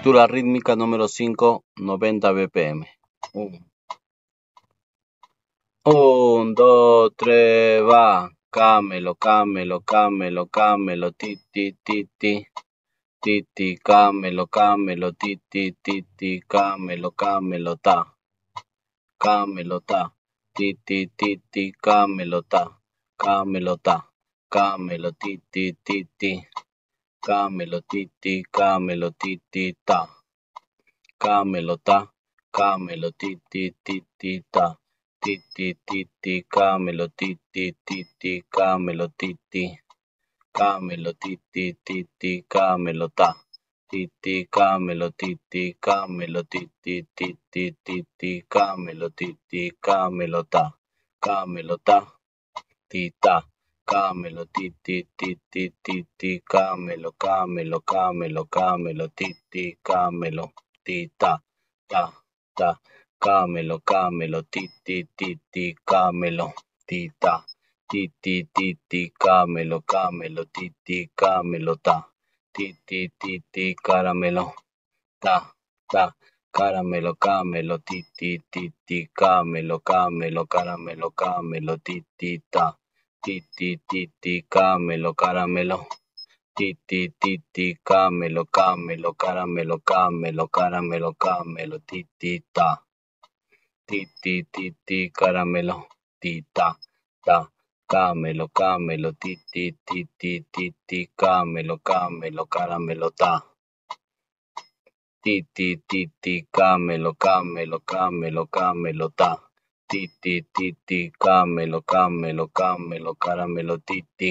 Escritura rítmica número 5, 90 BPM. 1, 2, 3, va. Camelo, camelo, camelo, camelo, ti, ti, ti, ti. Ti, ti, camelo, camelo, ti, ti, ti, ti, camelo, camelo, ta. Camelo, ta. Ti, ti, ti, ti, camelo, ta. Camelo, ta. Camelo, ti, ti, ti, ti. titi, Camelotiti, titi, ta. ta. camelotiti, titi, titi, ta. Titi, titi, camelotiti, titi, titi, Camelotiti, titi, camelota. Titi, titi, camelotiti, ta. titi, titi, titi, titi, titi, titi, camelotiti, camelota. Camelota, tita. camelo, ti, ti, ti, ti, ti, ti, camelo, camelo, camelo, camelo, ti, ti, camelo, ti, ta, ta, ta, camelo, camelo, ti, ti, ti, ti, camelo, ti, ta, ti, ti, ti, ti, camelo, camelo, ti, ti, camelo, ta, ti, ti, ti, ti, caramelo, ta, ta, caramelo, camelo, ti, ti, ti, ti, camelo, camelo, caramelo, camelo, ti, ti, ta ti ti ti caramelo caramelo ti ti ti ti caramelo caramelo caramelo caramelo caramelo ti ti ta ti ti ti caramelo ti ta ta caramelo caramelo ti ti ti ti ti caramelo caramelo caramelo ta ti ti ti ti caramelo caramelo caramelo caramelo ta Titi, titi, ti camelo, caramelo caramelo titi.